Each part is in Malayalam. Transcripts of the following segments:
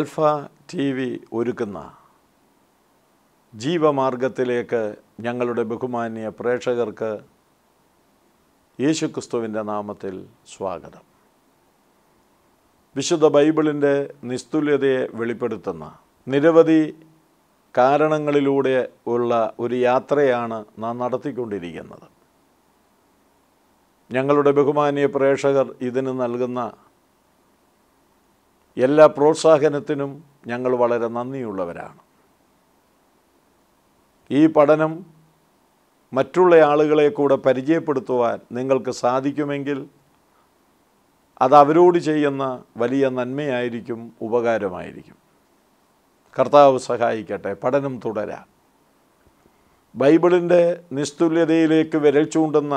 ആൽഫ ടി വി ഒരുക്കുന്ന ജീവമാർഗത്തിലേക്ക് ഞങ്ങളുടെ ബഹുമാന്യ പ്രേക്ഷകർക്ക് യേശുക്രിസ്തുവിൻ്റെ നാമത്തിൽ സ്വാഗതം വിശുദ്ധ ബൈബിളിൻ്റെ നിസ്തുല്യതയെ വെളിപ്പെടുത്തുന്ന നിരവധി കാരണങ്ങളിലൂടെ ഉള്ള ഒരു യാത്രയാണ് നാം നടത്തിക്കൊണ്ടിരിക്കുന്നത് ഞങ്ങളുടെ ബഹുമാനീയ പ്രേക്ഷകർ ഇതിന് നൽകുന്ന എല്ലാ പ്രോത്സാഹനത്തിനും ഞങ്ങൾ വളരെ നന്ദിയുള്ളവരാണ് ഈ പഠനം മറ്റുള്ള ആളുകളെ കൂടെ പരിചയപ്പെടുത്തുവാൻ നിങ്ങൾക്ക് സാധിക്കുമെങ്കിൽ അത് അവരോട് ചെയ്യുന്ന വലിയ നന്മയായിരിക്കും ഉപകാരമായിരിക്കും കർത്താവ് സഹായിക്കട്ടെ പഠനം തുടരാം ബൈബിളിൻ്റെ നിസ്തുല്യതയിലേക്ക് വിരൽ ചൂണ്ടുന്ന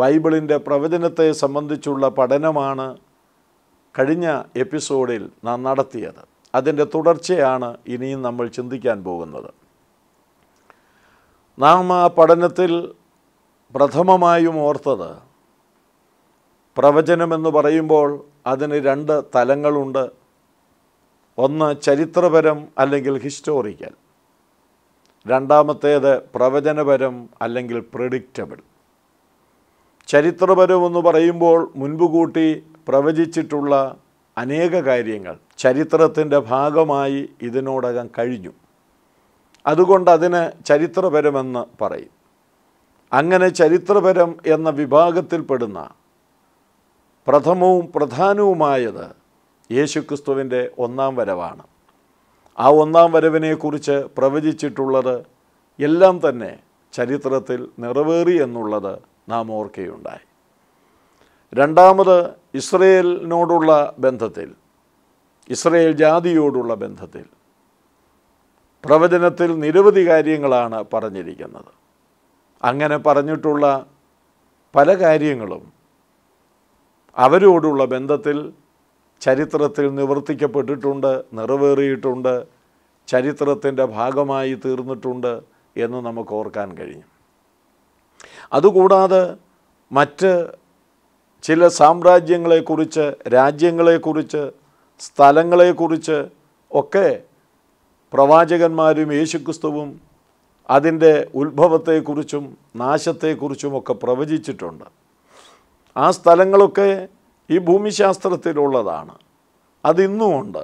ബൈബിളിൻ്റെ പ്രവചനത്തെ സംബന്ധിച്ചുള്ള പഠനമാണ് കഴിഞ്ഞ എപ്പിസോഡിൽ നാം നടത്തിയത് അതിൻ്റെ തുടർച്ചയാണ് ഇനിയും നമ്മൾ ചിന്തിക്കാൻ പോകുന്നത് നാം ആ പഠനത്തിൽ പ്രഥമമായും ഓർത്തത് പ്രവചനമെന്ന് പറയുമ്പോൾ അതിന് രണ്ട് തലങ്ങളുണ്ട് ഒന്ന് ചരിത്രപരം അല്ലെങ്കിൽ ഹിസ്റ്റോറിക്കൽ രണ്ടാമത്തേത് പ്രവചനപരം അല്ലെങ്കിൽ പ്രിഡിക്റ്റബിൾ ചരിത്രപരമെന്ന് പറയുമ്പോൾ മുൻപ് കൂട്ടി പ്രവചിച്ചിട്ടുള്ള അനേക കാര്യങ്ങൾ ചരിത്രത്തിൻ്റെ ഭാഗമായി ഇതിനോടകം കഴിഞ്ഞു അതുകൊണ്ട് അതിന് ചരിത്രപരമെന്ന് പറയും അങ്ങനെ ചരിത്രപരം എന്ന വിഭാഗത്തിൽപ്പെടുന്ന പ്രഥമവും പ്രധാനവുമായത് യേശുക്രിസ്തുവിൻ്റെ ഒന്നാം വരവാണ് ആ ഒന്നാം വരവിനെക്കുറിച്ച് പ്രവചിച്ചിട്ടുള്ളത് എല്ലാം തന്നെ ചരിത്രത്തിൽ നിറവേറി എന്നുള്ളത് നാം ഓർക്കുകയുണ്ടായി രണ്ടാമത് ഇസ്രയേലിനോടുള്ള ബന്ധത്തിൽ ഇസ്രയേൽ ജാതിയോടുള്ള ബന്ധത്തിൽ പ്രവചനത്തിൽ നിരവധി കാര്യങ്ങളാണ് പറഞ്ഞിരിക്കുന്നത് അങ്ങനെ പറഞ്ഞിട്ടുള്ള പല കാര്യങ്ങളും അവരോടുള്ള ബന്ധത്തിൽ ചരിത്രത്തിൽ നിവർത്തിക്കപ്പെട്ടിട്ടുണ്ട് നിറവേറിയിട്ടുണ്ട് ചരിത്രത്തിൻ്റെ ഭാഗമായി തീർന്നിട്ടുണ്ട് എന്ന് നമുക്ക് ഓർക്കാൻ കഴിയും അതുകൂടാതെ മറ്റ് ചില സാമ്രാജ്യങ്ങളെക്കുറിച്ച് രാജ്യങ്ങളെക്കുറിച്ച് സ്ഥലങ്ങളെക്കുറിച്ച് ഒക്കെ പ്രവാചകന്മാരും യേശുക്രിസ്തുവും അതിൻ്റെ ഉത്ഭവത്തെക്കുറിച്ചും നാശത്തെക്കുറിച്ചുമൊക്കെ പ്രവചിച്ചിട്ടുണ്ട് ആ സ്ഥലങ്ങളൊക്കെ ഈ ഭൂമിശാസ്ത്രത്തിലുള്ളതാണ് അതിന്നും ഉണ്ട്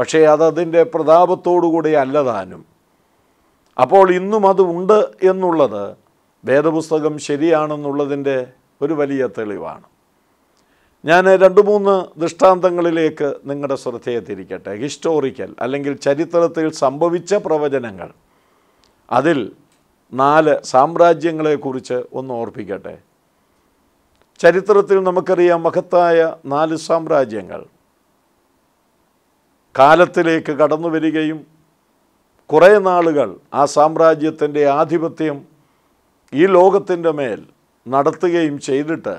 പക്ഷേ അതതിൻ്റെ പ്രതാപത്തോടുകൂടി അല്ലതാനും അപ്പോൾ ഇന്നും അത് ഉണ്ട് എന്നുള്ളത് വേദപുസ്തകം ശരിയാണെന്നുള്ളതിൻ്റെ ഒരു വലിയ തെളിവാണ് ഞാൻ രണ്ട് മൂന്ന് ദൃഷ്ടാന്തങ്ങളിലേക്ക് നിങ്ങളുടെ ശ്രദ്ധയെ തിരിക്കട്ടെ ഹിസ്റ്റോറിക്കൽ അല്ലെങ്കിൽ ചരിത്രത്തിൽ സംഭവിച്ച പ്രവചനങ്ങൾ അതിൽ നാല് സാമ്രാജ്യങ്ങളെക്കുറിച്ച് ഒന്ന് ഓർപ്പിക്കട്ടെ ചരിത്രത്തിൽ നമുക്കറിയാം മഹത്തായ നാല് സാമ്രാജ്യങ്ങൾ കാലത്തിലേക്ക് കടന്നു വരികയും കുറേ നാളുകൾ ആ സാമ്രാജ്യത്തിൻ്റെ ആധിപത്യം ഈ ലോകത്തിൻ്റെ മേൽ നടത്തുകയും ചെയ്തിട്ട്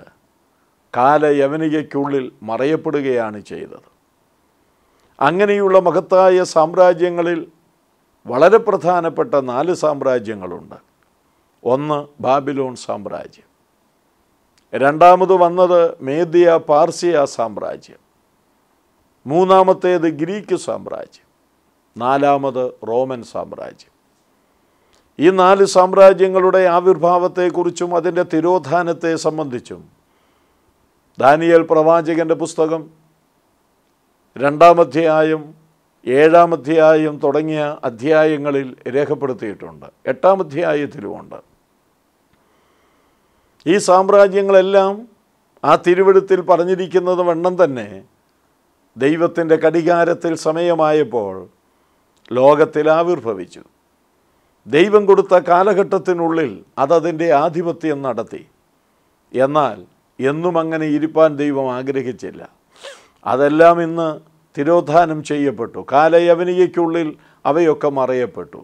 കാലയവനികയ്ക്കുള്ളിൽ മറയപ്പെടുകയാണ് ചെയ്തത് അങ്ങനെയുള്ള മഹത്തായ സാമ്രാജ്യങ്ങളിൽ വളരെ പ്രധാനപ്പെട്ട നാല് സാമ്രാജ്യങ്ങളുണ്ട് ഒന്ന് ബാബിലോൺ സാമ്രാജ്യം രണ്ടാമത് വന്നത് മേദിയ പാർസിയ സാമ്രാജ്യം മൂന്നാമത്തേത് ഗ്രീക്ക് സാമ്രാജ്യം നാലാമത് റോമൻ സാമ്രാജ്യം ഈ നാല് സാമ്രാജ്യങ്ങളുടെ ആവിർഭാവത്തെക്കുറിച്ചും അതിൻ്റെ തിരോധാനത്തെ സംബന്ധിച്ചും ദാനിയൽ പ്രവാചകൻ്റെ പുസ്തകം രണ്ടാമധ്യായം ഏഴാമധ്യായം തുടങ്ങിയ അധ്യായങ്ങളിൽ രേഖപ്പെടുത്തിയിട്ടുണ്ട് എട്ടാമധ്യായത്തിലുമുണ്ട് ഈ സാമ്രാജ്യങ്ങളെല്ലാം ആ തിരുവിടുത്തിൽ പറഞ്ഞിരിക്കുന്നത് വണ്ണം തന്നെ ദൈവത്തിൻ്റെ കടികാരത്തിൽ സമയമായപ്പോൾ ലോകത്തിൽ ആവിർഭവിച്ചു ദൈവം കൊടുത്ത കാലഘട്ടത്തിനുള്ളിൽ അതതിൻ്റെ ആധിപത്യം നടത്തി എന്നാൽ എന്നും അങ്ങനെ ഇരിപ്പാൻ ദൈവം ആഗ്രഹിച്ചില്ല അതെല്ലാം ഇന്ന് തിരോധാനം ചെയ്യപ്പെട്ടു കാലയവനികയ്ക്കുള്ളിൽ അവയൊക്കെ മറയപ്പെട്ടു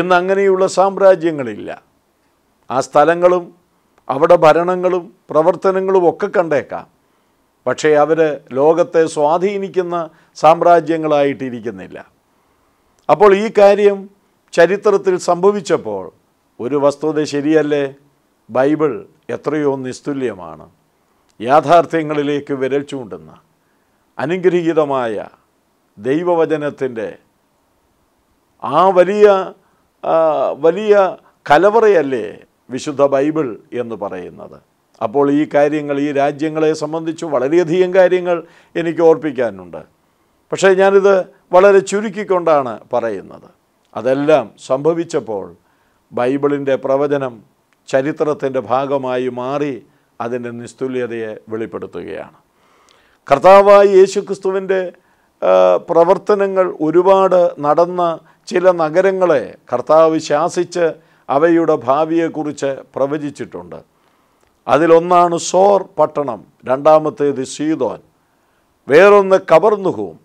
ഇന്ന് അങ്ങനെയുള്ള സാമ്രാജ്യങ്ങളില്ല ആ സ്ഥലങ്ങളും അവിടെ ഭരണങ്ങളും പ്രവർത്തനങ്ങളും ഒക്കെ കണ്ടേക്കാം പക്ഷേ അവർ ലോകത്തെ സ്വാധീനിക്കുന്ന സാമ്രാജ്യങ്ങളായിട്ടിരിക്കുന്നില്ല അപ്പോൾ ഈ കാര്യം ചരിത്രത്തിൽ സംഭവിച്ചപ്പോൾ ഒരു വസ്തുത ശരിയല്ലേ ബൈബിൾ എത്രയോ നിസ്തുല്യമാണ് യാഥാർത്ഥ്യങ്ങളിലേക്ക് വിരൽ ചൂണ്ടുന്ന അനുഗ്രഹീതമായ ദൈവവചനത്തിൻ്റെ ആ വലിയ വലിയ കലവറയല്ലേ വിശുദ്ധ ബൈബിൾ എന്ന് പറയുന്നത് അപ്പോൾ ഈ കാര്യങ്ങൾ ഈ രാജ്യങ്ങളെ സംബന്ധിച്ച് വളരെയധികം കാര്യങ്ങൾ എനിക്ക് ഓർപ്പിക്കാനുണ്ട് പക്ഷേ ഞാനിത് വളരെ ചുരുക്കിക്കൊണ്ടാണ് പറയുന്നത് അതെല്ലാം സംഭവിച്ചപ്പോൾ ബൈബിളിൻ്റെ പ്രവചനം ചരിത്രത്തിൻ്റെ ഭാഗമായി മാറി അതിൻ്റെ നിസ്തുല്യതയെ വെളിപ്പെടുത്തുകയാണ് കർത്താവായ യേശുക്രിസ്തുവിൻ്റെ പ്രവർത്തനങ്ങൾ ഒരുപാട് നടന്ന ചില നഗരങ്ങളെ കർത്താവ് ശാസിച്ച് അവയുടെ ഭാവിയെക്കുറിച്ച് പ്രവചിച്ചിട്ടുണ്ട് അതിലൊന്നാണ് സോർ പട്ടണം രണ്ടാമത്തേത് സീതോൻ വേറൊന്ന് കവർന്നുഹൂം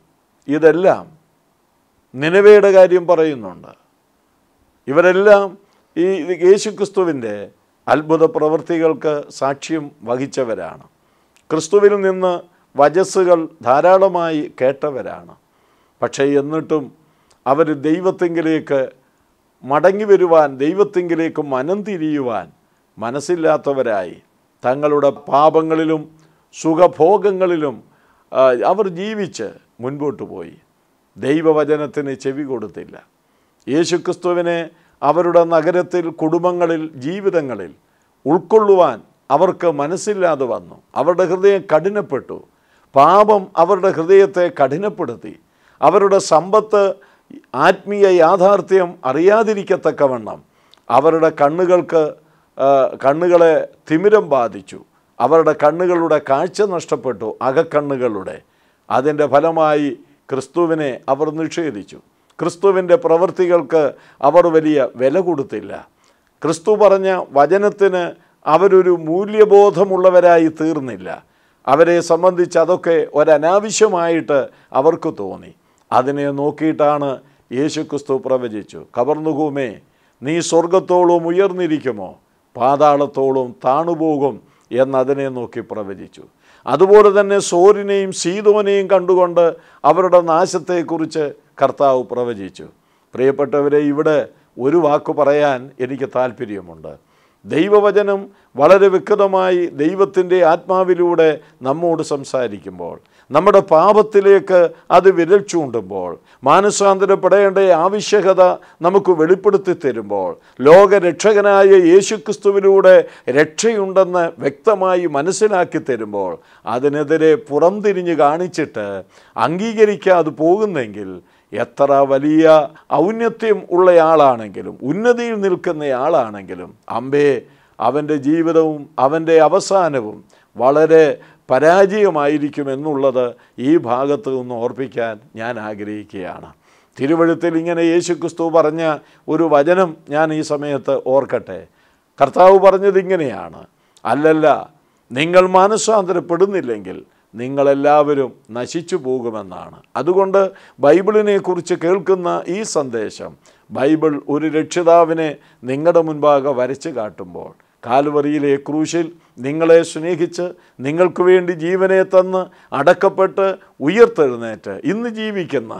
ഇതെല്ലാം നിലവയുടെ കാര്യം പറയുന്നുണ്ട് ഇവരെല്ലാം ഈ യേശുക്രിസ്തുവിൻ്റെ അത്ഭുത പ്രവൃത്തികൾക്ക് സാക്ഷ്യം വഹിച്ചവരാണ് ക്രിസ്തുവിൽ നിന്ന് വജസ്സുകൾ ധാരാളമായി കേട്ടവരാണ് പക്ഷേ എന്നിട്ടും അവർ ദൈവത്തെങ്കിലേക്ക് മടങ്ങി വരുവാൻ ദൈവത്തെങ്കിലേക്ക് മനം തിരിയുവാൻ മനസ്സില്ലാത്തവരായി തങ്ങളുടെ പാപങ്ങളിലും സുഖഭോഗങ്ങളിലും അവർ ജീവിച്ച് മുൻപോട്ട് പോയി ദൈവവചനത്തിന് ചെവി കൊടുത്തില്ല യേശുക്രിസ്തുവിനെ അവരുടെ നഗരത്തിൽ കുടുംബങ്ങളിൽ ജീവിതങ്ങളിൽ ഉൾക്കൊള്ളുവാൻ അവർക്ക് മനസ്സില്ലാതെ വന്നു അവരുടെ ഹൃദയം കഠിനപ്പെട്ടു പാപം അവരുടെ ഹൃദയത്തെ കഠിനപ്പെടുത്തി അവരുടെ സമ്പത്ത് ആത്മീയ യാഥാർത്ഥ്യം അറിയാതിരിക്കത്തക്കവണ്ണം അവരുടെ കണ്ണുകൾക്ക് കണ്ണുകളെ തിമിരം ബാധിച്ചു അവരുടെ കണ്ണുകളുടെ കാഴ്ച നഷ്ടപ്പെട്ടു അകക്കണ്ണുകളുടെ അതിൻ്റെ ഫലമായി ക്രിസ്തുവിനെ അവർ നിഷേധിച്ചു ക്രിസ്തുവിൻ്റെ പ്രവൃത്തികൾക്ക് അവർ വലിയ വില കൊടുത്തില്ല ക്രിസ്തു പറഞ്ഞ വചനത്തിന് അവരൊരു മൂല്യബോധമുള്ളവരായി തീർന്നില്ല അവരെ സംബന്ധിച്ച് അതൊക്കെ ഒരനാവശ്യമായിട്ട് അവർക്ക് തോന്നി അതിനെ നോക്കിയിട്ടാണ് യേശു ക്രിസ്തു പ്രവചിച്ചു കവർന്നുകൂമേ നീ സ്വർഗത്തോളം ഉയർന്നിരിക്കുമോ പാതാളത്തോളം താണുപോകും എന്നതിനെ നോക്കി പ്രവചിച്ചു അതുപോലെ തന്നെ സോരിനെയും സീതോനെയും കണ്ടുകൊണ്ട് അവരുടെ നാശത്തെക്കുറിച്ച് കർത്താവ് പ്രവചിച്ചു പ്രിയപ്പെട്ടവരെ ഇവിടെ ഒരു വാക്ക് പറയാൻ എനിക്ക് താല്പര്യമുണ്ട് ദൈവവചനം വളരെ വ്യക്തമായി ദൈവത്തിൻ്റെ ആത്മാവിലൂടെ നമ്മോട് സംസാരിക്കുമ്പോൾ നമ്മുടെ പാപത്തിലേക്ക് അത് വിരൽ ചൂണ്ടുമ്പോൾ മാനസാന്തരപ്പെടേണ്ട ആവശ്യകത നമുക്ക് വെളിപ്പെടുത്തി തരുമ്പോൾ ലോകരക്ഷകനായ യേശുക്രിസ്തുവിലൂടെ രക്ഷയുണ്ടെന്ന് വ്യക്തമായി മനസ്സിലാക്കി തരുമ്പോൾ അതിനെതിരെ പുറംതിരിഞ്ഞ് കാണിച്ചിട്ട് അംഗീകരിക്കാതെ പോകുന്നെങ്കിൽ എത്ര വലിയ ഔന്നത്യം ഉള്ളയാളാണെങ്കിലും ഉന്നതിയിൽ നിൽക്കുന്നയാളാണെങ്കിലും അമ്പേ അവൻ്റെ ജീവിതവും അവൻ്റെ അവസാനവും വളരെ പരാജയമായിരിക്കുമെന്നുള്ളത് ഈ ഭാഗത്ത് നിന്ന് ഓർപ്പിക്കാൻ ഞാൻ ആഗ്രഹിക്കുകയാണ് തിരുവഴുത്തിൽ ഇങ്ങനെ യേശുക്രിസ്തു പറഞ്ഞ ഒരു വചനം ഞാൻ ഈ സമയത്ത് ഓർക്കട്ടെ കർത്താവ് പറഞ്ഞതിങ്ങനെയാണ് അല്ലല്ല നിങ്ങൾ മാനസാന്തരപ്പെടുന്നില്ലെങ്കിൽ നിങ്ങളെല്ലാവരും നശിച്ചു പോകുമെന്നാണ് അതുകൊണ്ട് ബൈബിളിനെക്കുറിച്ച് കേൾക്കുന്ന ഈ സന്ദേശം ബൈബിൾ ഒരു രക്ഷിതാവിനെ നിങ്ങളുടെ മുൻപാകെ വരച്ച് കാട്ടുമ്പോൾ കാൽവറിയിലെ ക്രൂശിൽ നിങ്ങളെ സ്നേഹിച്ച് നിങ്ങൾക്ക് വേണ്ടി ജീവനെ തന്ന് അടക്കപ്പെട്ട് ഉയർത്തെഴുന്നേറ്റ് ഇന്ന് ജീവിക്കുന്ന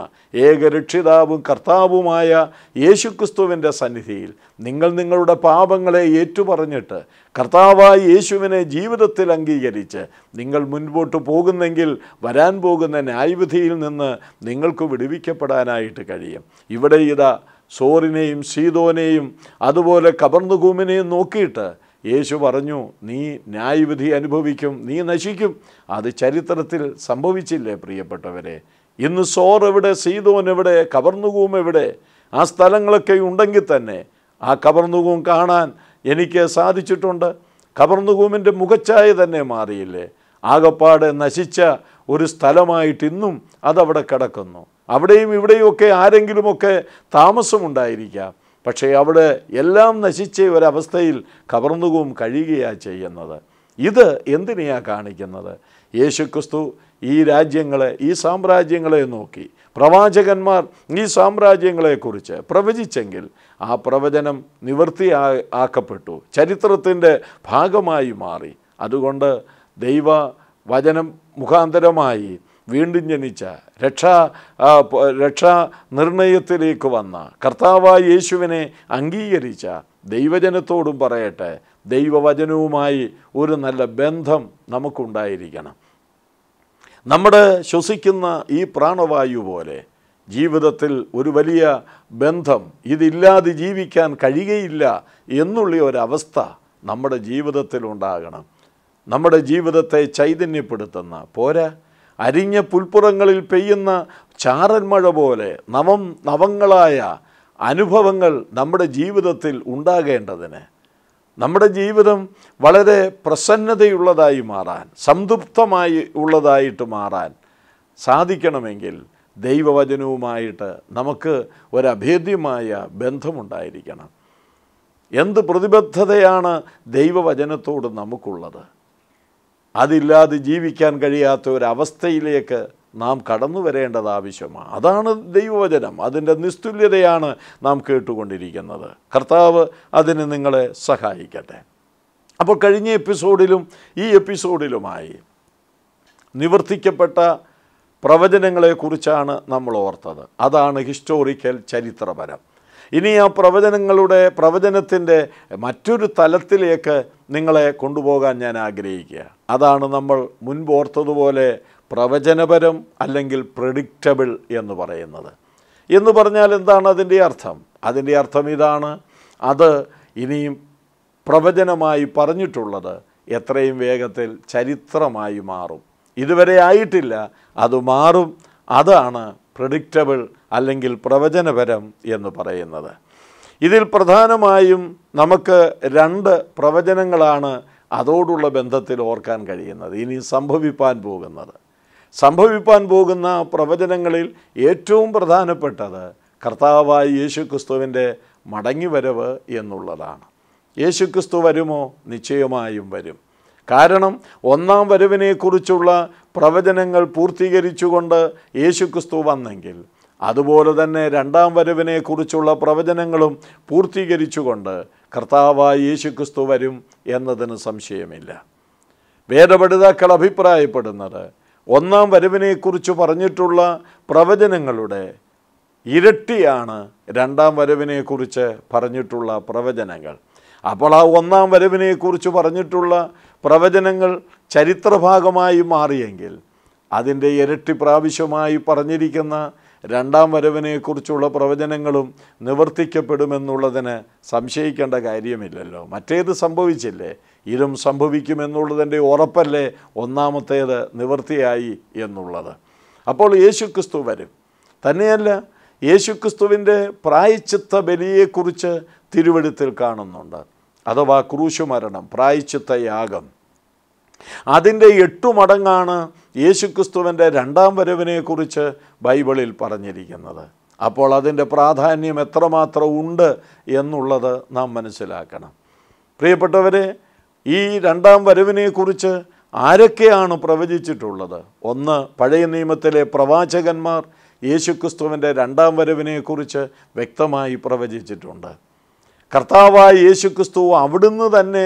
ഏക രക്ഷിതാവും കർത്താവുമായ യേശുക്രിസ്തുവിൻ്റെ സന്നിധിയിൽ നിങ്ങൾ നിങ്ങളുടെ പാപങ്ങളെ ഏറ്റുപറഞ്ഞിട്ട് കർത്താവായി യേശുവിനെ ജീവിതത്തിൽ അംഗീകരിച്ച് നിങ്ങൾ മുൻപോട്ട് പോകുന്നെങ്കിൽ വരാൻ പോകുന്ന ന്യായവിധിയിൽ നിന്ന് നിങ്ങൾക്ക് വിടുവിക്കപ്പെടാനായിട്ട് കഴിയും ഇവിടെ ഇതാ സോറിനെയും സീതോനെയും അതുപോലെ കബർന്നുകൂമിനെയും നോക്കിയിട്ട് യേശു പറഞ്ഞു നീ ന്യായവിധി അനുഭവിക്കും നീ നശിക്കും അത് ചരിത്രത്തിൽ സംഭവിച്ചില്ലേ പ്രിയപ്പെട്ടവരെ ഇന്ന് സോർ എവിടെ സീതോൻ എവിടെ കവർന്നുകൂം എവിടെ ആ സ്ഥലങ്ങളൊക്കെ ഉണ്ടെങ്കിൽ തന്നെ ആ കവർന്നുകൂം കാണാൻ എനിക്ക് സാധിച്ചിട്ടുണ്ട് കവർന്നുകൂമിൻ്റെ മുഖച്ചായ തന്നെ മാറിയില്ലേ ആകപ്പാടെ നശിച്ച ഒരു സ്ഥലമായിട്ട് ഇന്നും അതവിടെ കിടക്കുന്നു അവിടെയും ഇവിടെയുമൊക്കെ ആരെങ്കിലുമൊക്കെ താമസമുണ്ടായിരിക്കാം പക്ഷേ അവിടെ എല്ലാം നശിച്ച ഒരവസ്ഥയിൽ കവർന്നുകൂം കഴിയുകയാ ചെയ്യുന്നത് ഇത് എന്തിനെയാണ് കാണിക്കുന്നത് യേശുക്രിസ്തു ഈ രാജ്യങ്ങളെ ഈ സാമ്രാജ്യങ്ങളെ നോക്കി പ്രവാചകന്മാർ ഈ സാമ്രാജ്യങ്ങളെക്കുറിച്ച് പ്രവചിച്ചെങ്കിൽ ആ പ്രവചനം നിവൃത്തി ആക്കപ്പെട്ടു ചരിത്രത്തിൻ്റെ ഭാഗമായി മാറി അതുകൊണ്ട് ദൈവ വചനം മുഖാന്തരമായി വീണ്ടും ജനിച്ച രക്ഷ രക്ഷാ നിർണയത്തിലേക്ക് വന്ന കർത്താവായ യേശുവിനെ അംഗീകരിച്ച ദൈവജനത്തോടും പറയട്ടെ ദൈവവചനവുമായി ഒരു നല്ല ബന്ധം നമുക്കുണ്ടായിരിക്കണം നമ്മുടെ ശ്വസിക്കുന്ന ഈ പ്രാണവായു പോലെ ജീവിതത്തിൽ ഒരു വലിയ ബന്ധം ഇതില്ലാതെ ജീവിക്കാൻ കഴിയുകയില്ല എന്നുള്ള ഒരവസ്ഥ നമ്മുടെ ജീവിതത്തിൽ ഉണ്ടാകണം നമ്മുടെ ജീവിതത്തെ ചൈതന്യപ്പെടുത്തുന്ന പോരാ അരിഞ്ഞ പുൽപ്പുറങ്ങളിൽ പെയ്യുന്ന ചാരൻ മഴ പോലെ നവം നവങ്ങളായ അനുഭവങ്ങൾ നമ്മുടെ ജീവിതത്തിൽ ഉണ്ടാകേണ്ടതിന് നമ്മുടെ ജീവിതം വളരെ പ്രസന്നതയുള്ളതായി മാറാൻ സംതൃപ്തമായി ഉള്ളതായിട്ട് മാറാൻ സാധിക്കണമെങ്കിൽ ദൈവവചനവുമായിട്ട് നമുക്ക് ഒരഭേദ്യമായ ബന്ധമുണ്ടായിരിക്കണം എന്ത് പ്രതിബദ്ധതയാണ് ദൈവവചനത്തോട് നമുക്കുള്ളത് അതില്ലാതെ ജീവിക്കാൻ കഴിയാത്ത ഒരവസ്ഥയിലേക്ക് നാം കടന്നു വരേണ്ടത് ആവശ്യമാണ് അതാണ് ദൈവവചനം അതിൻ്റെ നിസ്തുല്യതയാണ് നാം കേട്ടുകൊണ്ടിരിക്കുന്നത് കർത്താവ് അതിന് നിങ്ങളെ സഹായിക്കട്ടെ അപ്പോൾ കഴിഞ്ഞ എപ്പിസോഡിലും ഈ എപ്പിസോഡിലുമായി നിവർത്തിക്കപ്പെട്ട പ്രവചനങ്ങളെക്കുറിച്ചാണ് നമ്മൾ ഓർത്തത് അതാണ് ഹിസ്റ്റോറിക്കൽ ചരിത്രപരം ഇനി ആ പ്രവചനങ്ങളുടെ പ്രവചനത്തിൻ്റെ മറ്റൊരു തലത്തിലേക്ക് നിങ്ങളെ കൊണ്ടുപോകാൻ ഞാൻ ആഗ്രഹിക്കുക അതാണ് നമ്മൾ മുൻപോർത്തതുപോലെ പ്രവചനപരം അല്ലെങ്കിൽ പ്രഡിക്റ്റബിൾ എന്ന് പറയുന്നത് എന്ന് പറഞ്ഞാൽ എന്താണ് അതിൻ്റെ അർത്ഥം അതിൻ്റെ അർത്ഥം ഇതാണ് അത് ഇനിയും പ്രവചനമായി പറഞ്ഞിട്ടുള്ളത് എത്രയും വേഗത്തിൽ ചരിത്രമായി മാറും ഇതുവരെ ആയിട്ടില്ല അത് മാറും അതാണ് പ്രഡിക്റ്റബിൾ അല്ലെങ്കിൽ പ്രവചനപരം എന്ന് പറയുന്നത് ഇതിൽ പ്രധാനമായും നമുക്ക് രണ്ട് പ്രവചനങ്ങളാണ് അതോടുള്ള ബന്ധത്തിൽ ഓർക്കാൻ കഴിയുന്നത് ഇനി സംഭവിപ്പാൻ പോകുന്നത് സംഭവിപ്പാൻ പോകുന്ന പ്രവചനങ്ങളിൽ ഏറ്റവും പ്രധാനപ്പെട്ടത് കർത്താവായ ക്രിസ്തുവിൻ്റെ മടങ്ങിവരവ് എന്നുള്ളതാണ് യേശുക്രിസ്തു വരുമോ നിശ്ചയമായും വരും കാരണം ഒന്നാം വരവിനെക്കുറിച്ചുള്ള പ്രവചനങ്ങൾ പൂർത്തീകരിച്ചുകൊണ്ട് യേശുക്രിസ്തു വന്നെങ്കിൽ അതുപോലെ തന്നെ രണ്ടാം വരവിനെക്കുറിച്ചുള്ള പ്രവചനങ്ങളും പൂർത്തീകരിച്ചുകൊണ്ട് കർത്താവായ യേശുക്രിസ്തു വരും എന്നതിന് സംശയമില്ല വേദപഠിതാക്കൾ അഭിപ്രായപ്പെടുന്നത് ഒന്നാം വരവിനെക്കുറിച്ച് പറഞ്ഞിട്ടുള്ള പ്രവചനങ്ങളുടെ ഇരട്ടിയാണ് രണ്ടാം വരവിനെക്കുറിച്ച് പറഞ്ഞിട്ടുള്ള പ്രവചനങ്ങൾ അപ്പോൾ ആ ഒന്നാം വരവിനെക്കുറിച്ച് പറഞ്ഞിട്ടുള്ള പ്രവചനങ്ങൾ ചരിത്രഭാഗമായി മാറിയെങ്കിൽ അതിൻ്റെ ഇരട്ടി പ്രാവശ്യമായി പറഞ്ഞിരിക്കുന്ന രണ്ടാം വരവിനെക്കുറിച്ചുള്ള പ്രവചനങ്ങളും നിവർത്തിക്കപ്പെടുമെന്നുള്ളതിന് സംശയിക്കേണ്ട കാര്യമില്ലല്ലോ മറ്റേത് സംഭവിച്ചില്ലേ ഇതും സംഭവിക്കുമെന്നുള്ളതിൻ്റെ ഉറപ്പല്ലേ ഒന്നാമത്തേത് നിവൃത്തിയായി എന്നുള്ളത് അപ്പോൾ യേശുക്രിസ്തു വരും തന്നെയല്ല യേശുക്രിസ്തുവിൻ്റെ പ്രായച്ചിത്ത ബലിയെക്കുറിച്ച് തിരുവെടുത്തിൽ കാണുന്നുണ്ട് അഥവാ ക്രൂശുമരണം പ്രായച്ചിത്ത യാഗം അതിൻ്റെ എട്ടു മടങ്ങാണ് യേശുക്രിസ്തുവിൻ്റെ രണ്ടാം വരവിനെക്കുറിച്ച് ബൈബിളിൽ പറഞ്ഞിരിക്കുന്നത് അപ്പോൾ അതിൻ്റെ പ്രാധാന്യം എത്രമാത്രം ഉണ്ട് എന്നുള്ളത് നാം മനസ്സിലാക്കണം പ്രിയപ്പെട്ടവരെ ഈ രണ്ടാം വരവിനെക്കുറിച്ച് ആരൊക്കെയാണ് പ്രവചിച്ചിട്ടുള്ളത് ഒന്ന് പഴയ നിയമത്തിലെ പ്രവാചകന്മാർ യേശുക്രിസ്തുവിൻ്റെ രണ്ടാം വരവിനെക്കുറിച്ച് വ്യക്തമായി പ്രവചിച്ചിട്ടുണ്ട് കർത്താവായ യേശുക്രിസ്തു അവിടുന്ന് തന്നെ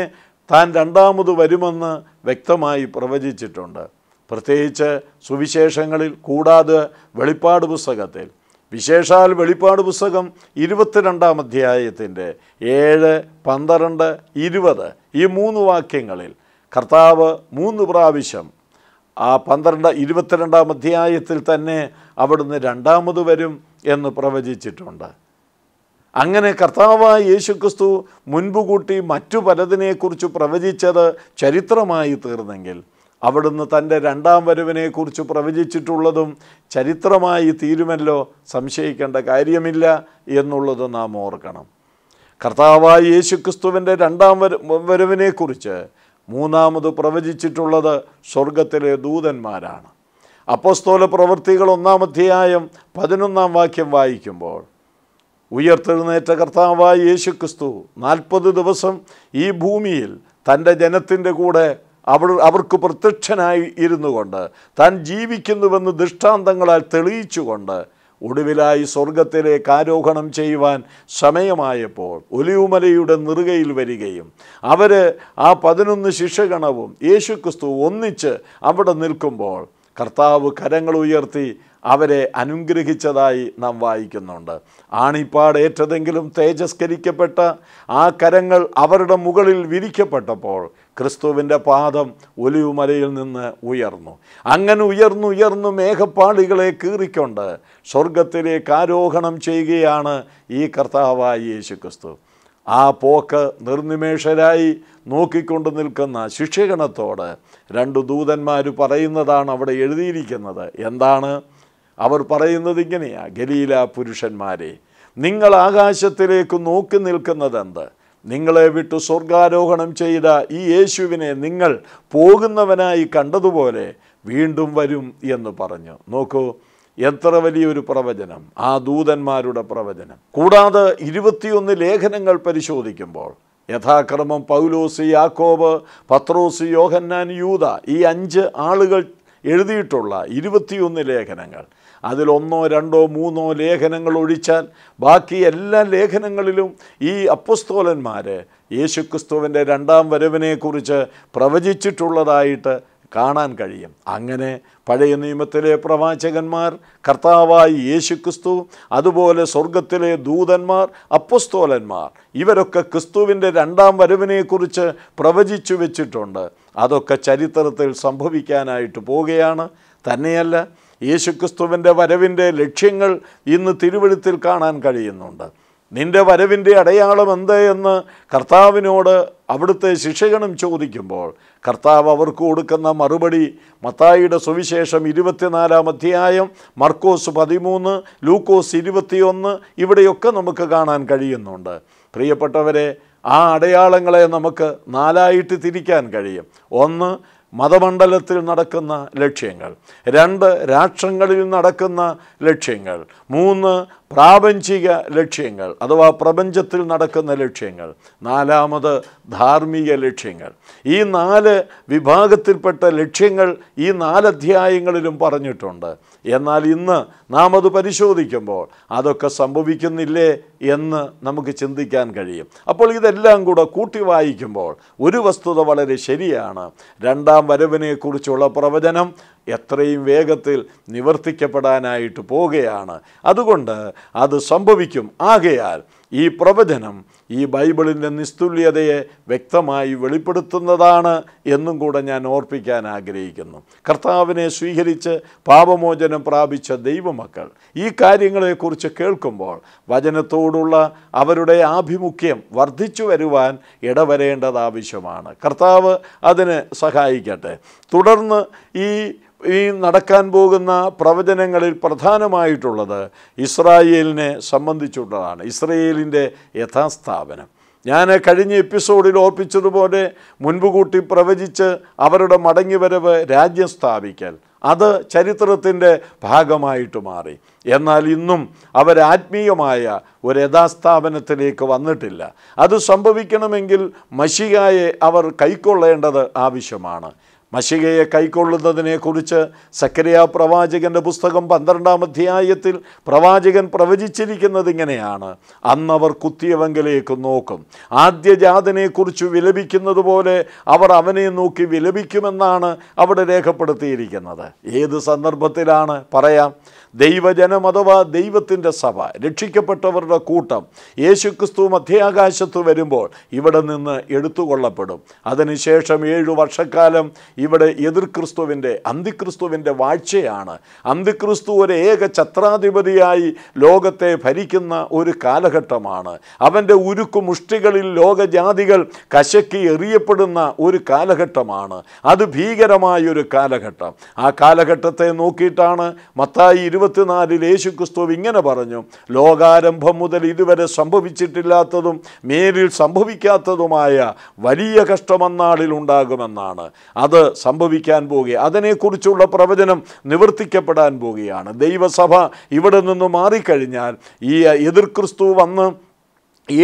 താൻ രണ്ടാമത് വരുമെന്ന് വ്യക്തമായി പ്രവചിച്ചിട്ടുണ്ട് പ്രത്യേകിച്ച് സുവിശേഷങ്ങളിൽ കൂടാതെ വെളിപ്പാട് പുസ്തകത്തിൽ വിശേഷാൽ വെളിപ്പാട് പുസ്തകം ഇരുപത്തിരണ്ടാം അധ്യായത്തിൻ്റെ ഏഴ് പന്ത്രണ്ട് ഇരുപത് ഈ മൂന്ന് വാക്യങ്ങളിൽ കർത്താവ് മൂന്ന് പ്രാവശ്യം ആ പന്ത്രണ്ട് ഇരുപത്തിരണ്ടാം അധ്യായത്തിൽ തന്നെ അവിടുന്ന് രണ്ടാമത് വരും എന്ന് പ്രവചിച്ചിട്ടുണ്ട് അങ്ങനെ കർത്താവായ യേശുക്രിസ്തു മുൻപ് മറ്റു പലതിനെക്കുറിച്ച് പ്രവചിച്ചത് ചരിത്രമായി തീർന്നെങ്കിൽ അവിടുന്ന് തൻ്റെ രണ്ടാം വരവിനെക്കുറിച്ച് പ്രവചിച്ചിട്ടുള്ളതും ചരിത്രമായി തീരുമല്ലോ സംശയിക്കേണ്ട കാര്യമില്ല എന്നുള്ളത് നാം ഓർക്കണം കർത്താവായ യേശുക്രിസ്തുവിൻ്റെ രണ്ടാം വര വരവിനെക്കുറിച്ച് മൂന്നാമത് പ്രവചിച്ചിട്ടുള്ളത് സ്വർഗത്തിലെ ദൂതന്മാരാണ് അപ്പോസ്തോല പ്രവൃത്തികൾ ഒന്നാം അധ്യായം പതിനൊന്നാം വാക്യം വായിക്കുമ്പോൾ ഉയർത്തെഴുന്നേറ്റ കർത്താവായ യേശുക്രിസ്തു നാൽപ്പത് ദിവസം ഈ ഭൂമിയിൽ തൻ്റെ ജനത്തിൻ്റെ കൂടെ അവർ അവർക്ക് പ്രത്യക്ഷനായി ഇരുന്നു കൊണ്ട് താൻ ജീവിക്കുന്നുവെന്ന് ദൃഷ്ടാന്തങ്ങളാൽ തെളിയിച്ചുകൊണ്ട് ഒടുവിലായി സ്വർഗത്തിലേക്ക് ആരോഹണം ചെയ്യുവാൻ സമയമായപ്പോൾ ഒലിവുമലയുടെ നിറുകയിൽ വരികയും അവർ ആ പതിനൊന്ന് ശിഷ്യഗണവും യേശുക്രിസ്തു ഒന്നിച്ച് അവിടെ നിൽക്കുമ്പോൾ കർത്താവ് കരങ്ങൾ ഉയർത്തി അവരെ അനുഗ്രഹിച്ചതായി നാം വായിക്കുന്നുണ്ട് ആണിപ്പാടേറ്റതെങ്കിലും തേജസ്കരിക്കപ്പെട്ട ആ കരങ്ങൾ അവരുടെ മുകളിൽ വിരിക്കപ്പെട്ടപ്പോൾ ക്രിസ്തുവിൻ്റെ പാദം ഒലിവുമലയിൽ നിന്ന് ഉയർന്നു അങ്ങനെ ഉയർന്നു ഉയർന്നു മേഘപ്പാളികളെ കീറിക്കൊണ്ട് സ്വർഗത്തിലേക്ക് ആരോഹണം ചെയ്യുകയാണ് ഈ കർത്താവായ യേശു ക്രിസ്തു ആ പോക്ക് നിർനിമേഷരായി നോക്കിക്കൊണ്ട് നിൽക്കുന്ന ശിക്ഷകണത്തോട് രണ്ടു ദൂതന്മാർ പറയുന്നതാണ് അവിടെ എഴുതിയിരിക്കുന്നത് എന്താണ് അവർ പറയുന്നത് ഇങ്ങനെയാ ഗലീല പുരുഷന്മാരെ നിങ്ങൾ ആകാശത്തിലേക്ക് നോക്കി നിൽക്കുന്നതെന്ത് നിങ്ങളെ വിട്ടു സ്വർഗാരോഹണം ചെയ്ത ഈ യേശുവിനെ നിങ്ങൾ പോകുന്നവനായി കണ്ടതുപോലെ വീണ്ടും വരും എന്ന് പറഞ്ഞു നോക്കൂ എത്ര വലിയൊരു പ്രവചനം ആ ദൂതന്മാരുടെ പ്രവചനം കൂടാതെ ഇരുപത്തിയൊന്ന് ലേഖനങ്ങൾ പരിശോധിക്കുമ്പോൾ യഥാക്രമം പൗലോസ് യാക്കോബ് പത്രോസ് യോഹന്നാൻ യൂത ഈ അഞ്ച് ആളുകൾ എഴുതിയിട്ടുള്ള ഇരുപത്തിയൊന്ന് ലേഖനങ്ങൾ അതിലൊന്നോ രണ്ടോ മൂന്നോ ലേഖനങ്ങൾ ഒഴിച്ചാൽ ബാക്കി എല്ലാ ലേഖനങ്ങളിലും ഈ അപ്പസ്തോലന്മാർ യേശുക്രിസ്തുവിൻ്റെ രണ്ടാം വരവിനെക്കുറിച്ച് പ്രവചിച്ചിട്ടുള്ളതായിട്ട് കാണാൻ കഴിയും അങ്ങനെ പഴയ നിയമത്തിലെ പ്രവാചകന്മാർ കർത്താവായി യേശുക്രിസ്തു അതുപോലെ സ്വർഗത്തിലെ ദൂതന്മാർ അപ്പസ്തോലന്മാർ ഇവരൊക്കെ ക്രിസ്തുവിൻ്റെ രണ്ടാം വരവിനെക്കുറിച്ച് പ്രവചിച്ചു വെച്ചിട്ടുണ്ട് അതൊക്കെ ചരിത്രത്തിൽ സംഭവിക്കാനായിട്ട് പോവുകയാണ് തന്നെയല്ല യേശുക്രിസ്തുവിൻ്റെ വരവിൻ്റെ ലക്ഷ്യങ്ങൾ ഇന്ന് തിരുവഴുത്തിൽ കാണാൻ കഴിയുന്നുണ്ട് നിന്റെ വരവിൻ്റെ അടയാളം എന്ത് എന്ന് കർത്താവിനോട് അവിടുത്തെ ശിക്ഷകനും ചോദിക്കുമ്പോൾ കർത്താവ് അവർക്ക് കൊടുക്കുന്ന മറുപടി മത്തായിയുടെ സുവിശേഷം ഇരുപത്തിനാലാം അധ്യായം മർക്കോസ് പതിമൂന്ന് ലൂക്കോസ് ഇരുപത്തിയൊന്ന് ഇവിടെയൊക്കെ നമുക്ക് കാണാൻ കഴിയുന്നുണ്ട് പ്രിയപ്പെട്ടവരെ ആ അടയാളങ്ങളെ നമുക്ക് നാലായിട്ട് തിരിക്കാൻ കഴിയും ഒന്ന് മതമണ്ഡലത്തിൽ നടക്കുന്ന ലക്ഷ്യങ്ങൾ രണ്ട് രാഷ്ട്രങ്ങളിൽ നടക്കുന്ന ലക്ഷ്യങ്ങൾ മൂന്ന് പ്രാപഞ്ചിക ലക്ഷ്യങ്ങൾ അഥവാ പ്രപഞ്ചത്തിൽ നടക്കുന്ന ലക്ഷ്യങ്ങൾ നാലാമത് ധാർമ്മിക ലക്ഷ്യങ്ങൾ ഈ നാല് വിഭാഗത്തിൽപ്പെട്ട ലക്ഷ്യങ്ങൾ ഈ നാലധ്യായങ്ങളിലും പറഞ്ഞിട്ടുണ്ട് എന്നാൽ ഇന്ന് നാം അത് പരിശോധിക്കുമ്പോൾ അതൊക്കെ സംഭവിക്കുന്നില്ലേ എന്ന് നമുക്ക് ചിന്തിക്കാൻ കഴിയും അപ്പോൾ ഇതെല്ലാം കൂടെ കൂട്ടി വായിക്കുമ്പോൾ ഒരു വസ്തുത വളരെ ശരിയാണ് രണ്ടാം വരവിനെക്കുറിച്ചുള്ള പ്രവചനം എത്രയും വേഗത്തിൽ നിവർത്തിക്കപ്പെടാനായിട്ട് പോവുകയാണ് അതുകൊണ്ട് അത് സംഭവിക്കും ആകയാൽ ഈ പ്രവചനം ഈ ബൈബിളിൻ്റെ നിസ്തുല്യതയെ വ്യക്തമായി വെളിപ്പെടുത്തുന്നതാണ് എന്നും കൂടെ ഞാൻ ഓർപ്പിക്കാൻ ആഗ്രഹിക്കുന്നു കർത്താവിനെ സ്വീകരിച്ച് പാപമോചനം പ്രാപിച്ച ദൈവമക്കൾ ഈ കാര്യങ്ങളെക്കുറിച്ച് കേൾക്കുമ്പോൾ വചനത്തോടുള്ള അവരുടെ ആഭിമുഖ്യം വർദ്ധിച്ചു വരുവാൻ ഇടവരേണ്ടത് ആവശ്യമാണ് കർത്താവ് അതിന് സഹായിക്കട്ടെ തുടർന്ന് ഈ ഈ നടക്കാൻ പോകുന്ന പ്രവചനങ്ങളിൽ പ്രധാനമായിട്ടുള്ളത് ഇസ്രായേലിനെ സംബന്ധിച്ചുള്ളതാണ് ഇസ്രയേലിൻ്റെ യഥാസ്ഥാപനം ഞാൻ കഴിഞ്ഞ എപ്പിസോഡിൽ ഓർപ്പിച്ചതുപോലെ മുൻപുകൂട്ടി പ്രവചിച്ച് അവരുടെ മടങ്ങിവരവ് രാജ്യം സ്ഥാപിക്കൽ അത് ചരിത്രത്തിൻ്റെ ഭാഗമായിട്ട് മാറി എന്നാൽ ഇന്നും അവരാത്മീയമായ ഒരു യഥാസ്ഥാപനത്തിലേക്ക് വന്നിട്ടില്ല അത് സംഭവിക്കണമെങ്കിൽ മഷികായെ അവർ കൈക്കൊള്ളേണ്ടത് ആവശ്യമാണ് മഷികയെ കൈക്കൊള്ളുന്നതിനെക്കുറിച്ച് സക്കരിയ പ്രവാചകൻ്റെ പുസ്തകം പന്ത്രണ്ടാം അധ്യായത്തിൽ പ്രവാചകൻ പ്രവചിച്ചിരിക്കുന്നത് ഇങ്ങനെയാണ് അന്നവർ കുത്തിയവങ്കിലേക്ക് നോക്കും ആദ്യജാതനെക്കുറിച്ച് വിലപിക്കുന്നത് പോലെ അവർ അവനെ നോക്കി വിലപിക്കുമെന്നാണ് അവിടെ രേഖപ്പെടുത്തിയിരിക്കുന്നത് ഏത് സന്ദർഭത്തിലാണ് പറയാം ദൈവജനം അഥവാ ദൈവത്തിൻ്റെ സഭ രക്ഷിക്കപ്പെട്ടവരുടെ കൂട്ടം യേശുക്രിസ്തു മധ്യാകാശത്ത് വരുമ്പോൾ ഇവിടെ നിന്ന് എടുത്തുകൊള്ളപ്പെടും അതിനുശേഷം ഏഴു വർഷക്കാലം ഇവിടെ എതിർ ക്രിസ്തുവിൻ്റെ അന്തിക്രിസ്തുവിൻ്റെ വാഴ്ചയാണ് അന്തിക്രിസ്തു ഒരു ഏക ചത്രാധിപതിയായി ലോകത്തെ ഭരിക്കുന്ന ഒരു കാലഘട്ടമാണ് അവൻ്റെ ഉരുക്കു മുഷ്ടികളിൽ ലോകജാതികൾ കശക്കി എറിയപ്പെടുന്ന ഒരു കാലഘട്ടമാണ് അത് ഭീകരമായൊരു കാലഘട്ടം ആ കാലഘട്ടത്തെ നോക്കിയിട്ടാണ് മത്തായി ഇരുപത് ഇരുപത്തിനാലിൽ യേശു ക്രിസ്തു ഇങ്ങനെ പറഞ്ഞു ലോകാരംഭം മുതൽ ഇതുവരെ സംഭവിച്ചിട്ടില്ലാത്തതും മേലിൽ സംഭവിക്കാത്തതുമായ വലിയ അന്നാളിൽ ഉണ്ടാകുമെന്നാണ് അത് സംഭവിക്കാൻ പോകുക അതിനെക്കുറിച്ചുള്ള പ്രവചനം നിവർത്തിക്കപ്പെടാൻ പോവുകയാണ് ദൈവസഭ ഇവിടെ നിന്ന് മാറിക്കഴിഞ്ഞാൽ ഈ എതിർ ക്രിസ്തു വന്ന്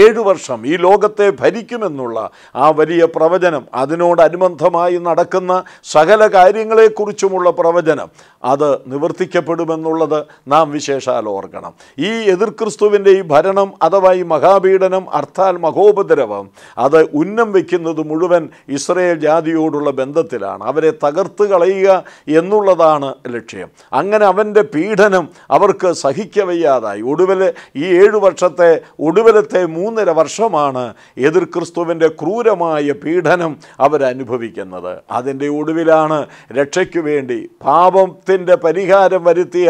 ഏഴു വർഷം ഈ ലോകത്തെ ഭരിക്കുമെന്നുള്ള ആ വലിയ പ്രവചനം അതിനോടനുബന്ധമായി നടക്കുന്ന സകല കാര്യങ്ങളെക്കുറിച്ചുമുള്ള പ്രവചനം അത് നിവർത്തിക്കപ്പെടുമെന്നുള്ളത് നാം വിശേഷാൽ ഓർക്കണം ഈ എതിർക്രിസ്തുവിൻ്റെ ഈ ഭരണം അഥവാ ഈ മഹാപീഡനം അർത്ഥാൽ മഹോപദ്രവം അത് ഉന്നം വയ്ക്കുന്നത് മുഴുവൻ ഇസ്രയേൽ ജാതിയോടുള്ള ബന്ധത്തിലാണ് അവരെ തകർത്ത് കളയുക എന്നുള്ളതാണ് ലക്ഷ്യം അങ്ങനെ അവൻ്റെ പീഡനം അവർക്ക് സഹിക്കവയ്യാതായി ഒടുവിൽ ഈ ഏഴു വർഷത്തെ ഒടുവിലത്തെ മൂന്നര വർഷമാണ് എതിർ ക്രിസ്തുവിൻ്റെ ക്രൂരമായ പീഡനം അവരനുഭവിക്കുന്നത് അതിൻ്റെ ഒടുവിലാണ് രക്ഷയ്ക്കു വേണ്ടി പാപത്തിൻ്റെ പരിഹാരം വരുത്തിയ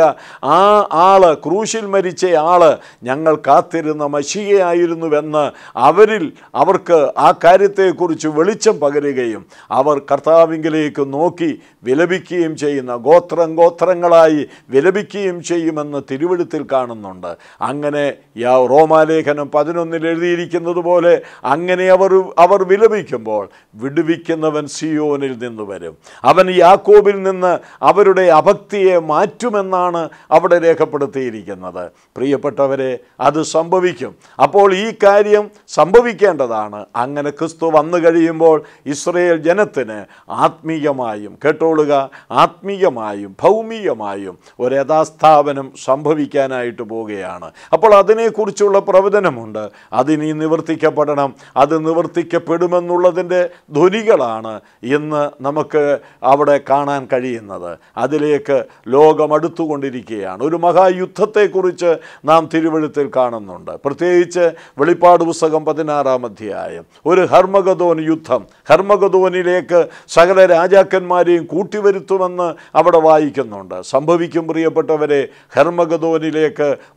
ആ ആള് ക്രൂശിൽ മരിച്ച ആള് ഞങ്ങൾ കാത്തിരുന്ന മഷികയായിരുന്നുവെന്ന് അവരിൽ അവർക്ക് ആ കാര്യത്തെക്കുറിച്ച് വെളിച്ചം പകരുകയും അവർ കർത്താവിംഗിലേക്ക് നോക്കി വിലപിക്കുകയും ചെയ്യുന്ന ഗോത്രം ഗോത്രങ്ങളായി വിലപിക്കുകയും ചെയ്യുമെന്ന് തിരുവെടുത്തിൽ കാണുന്നുണ്ട് അങ്ങനെ യാ റോമാലേഖനം പതിനൊന്ന് ഒന്നിൽ എഴുതിയിരിക്കുന്നത് പോലെ അങ്ങനെ അവർ അവർ വിലപിക്കുമ്പോൾ വിടുവിക്കുന്നവൻ സിയോനിൽ നിന്ന് വരും അവൻ യാക്കോബിൽ നിന്ന് അവരുടെ അഭക്തിയെ മാറ്റുമെന്നാണ് അവിടെ രേഖപ്പെടുത്തിയിരിക്കുന്നത് പ്രിയപ്പെട്ടവരെ അത് സംഭവിക്കും അപ്പോൾ ഈ കാര്യം സംഭവിക്കേണ്ടതാണ് അങ്ങനെ ക്രിസ്തു വന്നു കഴിയുമ്പോൾ ഇസ്രയേൽ ജനത്തിന് ആത്മീയമായും കേട്ടോളുക ആത്മീയമായും ഭൗമികമായും ഒരു യഥാസ്ഥാപനം സംഭവിക്കാനായിട്ട് പോവുകയാണ് അപ്പോൾ അതിനെക്കുറിച്ചുള്ള പ്രവചനമുണ്ട് അതിനി നിവർത്തിക്കപ്പെടണം അത് നിവർത്തിക്കപ്പെടുമെന്നുള്ളതിൻ്റെ ധ്വനികളാണ് ഇന്ന് നമുക്ക് അവിടെ കാണാൻ കഴിയുന്നത് അതിലേക്ക് ലോകം ഒരു മഹായുദ്ധത്തെക്കുറിച്ച് നാം തിരുവഴുത്തിൽ കാണുന്നുണ്ട് പ്രത്യേകിച്ച് വെളിപ്പാട് പുസ്തകം പതിനാറാം അധ്യായം ഒരു ഹർമ്മഗതോൻ യുദ്ധം ഹർമ്മഗതോനിലേക്ക് സകല രാജാക്കന്മാരെയും കൂട്ടി വരുത്തുമെന്ന് അവിടെ വായിക്കുന്നുണ്ട് സംഭവിക്കും പ്രിയപ്പെട്ടവരെ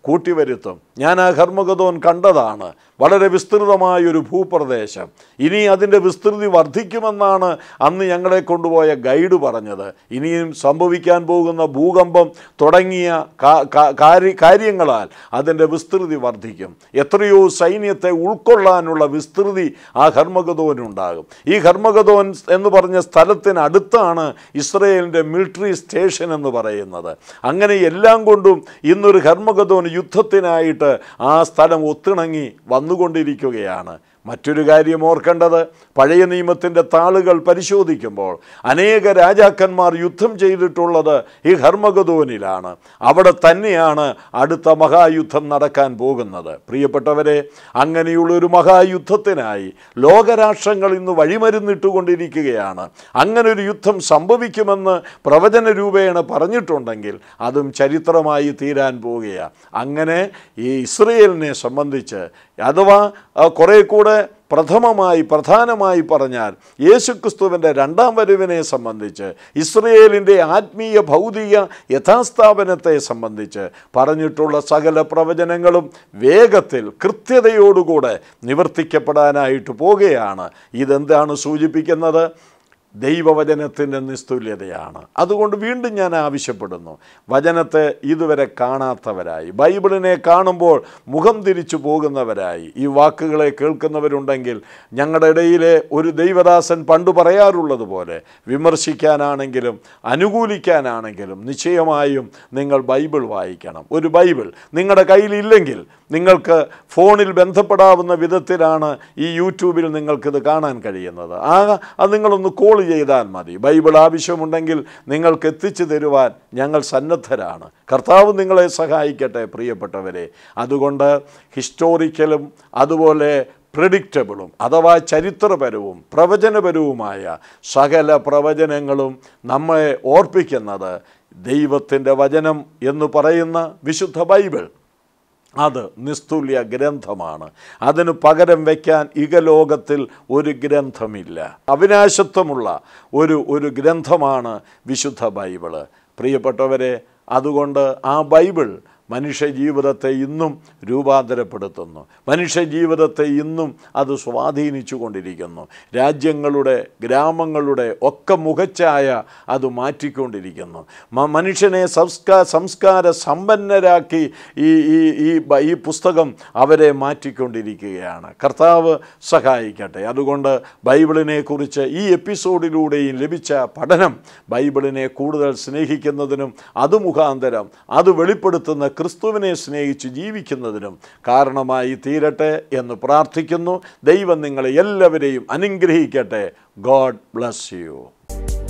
കൂട്ടി വരുത്തും ഞാൻ ആ ഹർമ്മഗതോൻ കണ്ടതാണ് വളരെ വിസ്തൃതമായൊരു ഭൂപ്രദേശം ഇനി അതിൻ്റെ വിസ്തൃതി വർദ്ധിക്കുമെന്നാണ് അന്ന് ഞങ്ങളെ കൊണ്ടുപോയ ഗൈഡ് പറഞ്ഞത് ഇനിയും സംഭവിക്കാൻ പോകുന്ന ഭൂകമ്പം തുടങ്ങിയ കാര്യങ്ങളാൽ അതിൻ്റെ വിസ്തൃതി വർദ്ധിക്കും എത്രയോ സൈന്യത്തെ ഉൾക്കൊള്ളാനുള്ള വിസ്തൃതി ആ ഹർമ്മഗതോനുണ്ടാകും ഈ ഹർമ്മഗതോൻ എന്ന് പറഞ്ഞ സ്ഥലത്തിനടുത്താണ് ഇസ്രയേലിൻ്റെ മിലിറ്ററി സ്റ്റേഷൻ എന്ന് പറയുന്നത് അങ്ങനെ എല്ലാം കൊണ്ടും ഇന്നൊരു ഹർമ്മഗതോൻ യുദ്ധത്തിനായിട്ട് ആ സ്ഥലം ഒത്തിണങ്ങി വന്നുകൊണ്ടിരിക്കുകയാണ് മറ്റൊരു കാര്യം ഓർക്കേണ്ടത് പഴയ നിയമത്തിൻ്റെ താളുകൾ പരിശോധിക്കുമ്പോൾ അനേക രാജാക്കന്മാർ യുദ്ധം ചെയ്തിട്ടുള്ളത് ഈ ഹർമ്മഗതോനിലാണ് അവിടെ തന്നെയാണ് അടുത്ത മഹായുദ്ധം നടക്കാൻ പോകുന്നത് പ്രിയപ്പെട്ടവരെ അങ്ങനെയുള്ളൊരു മഹായുദ്ധത്തിനായി ലോകരാഷ്ട്രങ്ങൾ ഇന്ന് വഴിമരുന്നിട്ടുകൊണ്ടിരിക്കുകയാണ് അങ്ങനൊരു യുദ്ധം സംഭവിക്കുമെന്ന് പ്രവചന രൂപേണ പറഞ്ഞിട്ടുണ്ടെങ്കിൽ അതും ചരിത്രമായി തീരാൻ പോകുകയാണ് അങ്ങനെ ഈ ഇസ്രയേലിനെ സംബന്ധിച്ച് അഥവാ കുറേ കൂടെ പ്രഥമമായി പ്രധാനമായി പറഞ്ഞാൽ യേശുക്രിസ്തുവിൻ്റെ രണ്ടാം വരവിനെ സംബന്ധിച്ച് ഇസ്രയേലിൻ്റെ ആത്മീയ ഭൗതിക യഥാസ്ഥാപനത്തെ സംബന്ധിച്ച് പറഞ്ഞിട്ടുള്ള സകല പ്രവചനങ്ങളും വേഗത്തിൽ കൃത്യതയോടുകൂടെ നിവർത്തിക്കപ്പെടാനായിട്ട് പോകുകയാണ് ഇതെന്താണ് സൂചിപ്പിക്കുന്നത് ദൈവവചനത്തിൻ്റെ നിസ്തുല്യതയാണ് അതുകൊണ്ട് വീണ്ടും ഞാൻ ആവശ്യപ്പെടുന്നു വചനത്തെ ഇതുവരെ കാണാത്തവരായി ബൈബിളിനെ കാണുമ്പോൾ മുഖം തിരിച്ചു പോകുന്നവരായി ഈ വാക്കുകളെ കേൾക്കുന്നവരുണ്ടെങ്കിൽ ഞങ്ങളുടെ ഇടയിലെ ഒരു ദൈവദാസൻ പണ്ട് പറയാറുള്ളത് പോലെ വിമർശിക്കാനാണെങ്കിലും അനുകൂലിക്കാനാണെങ്കിലും നിശ്ചയമായും നിങ്ങൾ ബൈബിൾ വായിക്കണം ഒരു ബൈബിൾ നിങ്ങളുടെ കയ്യിലില്ലെങ്കിൽ നിങ്ങൾക്ക് ഫോണിൽ ബന്ധപ്പെടാവുന്ന വിധത്തിലാണ് ഈ യൂട്യൂബിൽ നിങ്ങൾക്കിത് കാണാൻ കഴിയുന്നത് ആ അത് നിങ്ങളൊന്ന് കോൾ ചെയ്താൽ മതി ബൈബിൾ ആവശ്യമുണ്ടെങ്കിൽ നിങ്ങൾക്ക് എത്തിച്ചു തരുവാൻ ഞങ്ങൾ സന്നദ്ധരാണ് കർത്താവ് നിങ്ങളെ സഹായിക്കട്ടെ പ്രിയപ്പെട്ടവരെ അതുകൊണ്ട് ഹിസ്റ്റോറിക്കലും അതുപോലെ പ്രിഡിക്റ്റബിളും അഥവാ ചരിത്രപരവും പ്രവചനപരവുമായ സകല പ്രവചനങ്ങളും നമ്മെ ഓർപ്പിക്കുന്നത് ദൈവത്തിൻ്റെ വചനം എന്ന് പറയുന്ന വിശുദ്ധ ബൈബിൾ അത് നിസ്തുല്യ ഗ്രന്ഥമാണ് അതിന് പകരം വയ്ക്കാൻ ഇകലോകത്തിൽ ഒരു ഗ്രന്ഥമില്ല അവിനാശത്വമുള്ള ഒരു ഒരു ഗ്രന്ഥമാണ് വിശുദ്ധ ബൈബിള് പ്രിയപ്പെട്ടവരെ അതുകൊണ്ട് ആ ബൈബിൾ മനുഷ്യജീവിതത്തെ ഇന്നും രൂപാന്തരപ്പെടുത്തുന്നു മനുഷ്യജീവിതത്തെ ഇന്നും അത് സ്വാധീനിച്ചു കൊണ്ടിരിക്കുന്നു രാജ്യങ്ങളുടെ ഗ്രാമങ്ങളുടെ ഒക്കെ മുഖച്ഛായ അത് മാറ്റിക്കൊണ്ടിരിക്കുന്നു മനുഷ്യനെ സംസ്കാ സംസ്കാര സമ്പന്നരാക്കി ഈ ഈ ഈ ഈ പുസ്തകം അവരെ മാറ്റിക്കൊണ്ടിരിക്കുകയാണ് കർത്താവ് സഹായിക്കട്ടെ അതുകൊണ്ട് ബൈബിളിനെക്കുറിച്ച് ഈ എപ്പിസോഡിലൂടെയും ലഭിച്ച പഠനം ബൈബിളിനെ കൂടുതൽ സ്നേഹിക്കുന്നതിനും അത് മുഖാന്തരം അത് വെളിപ്പെടുത്തുന്ന ക്രിസ്തുവിനെ സ്നേഹിച്ച് ജീവിക്കുന്നതിനും കാരണമായി തീരട്ടെ എന്ന് പ്രാർത്ഥിക്കുന്നു ദൈവം നിങ്ങളെ എല്ലാവരെയും അനുഗ്രഹിക്കട്ടെ ഗോഡ് ബ്ലസ് യു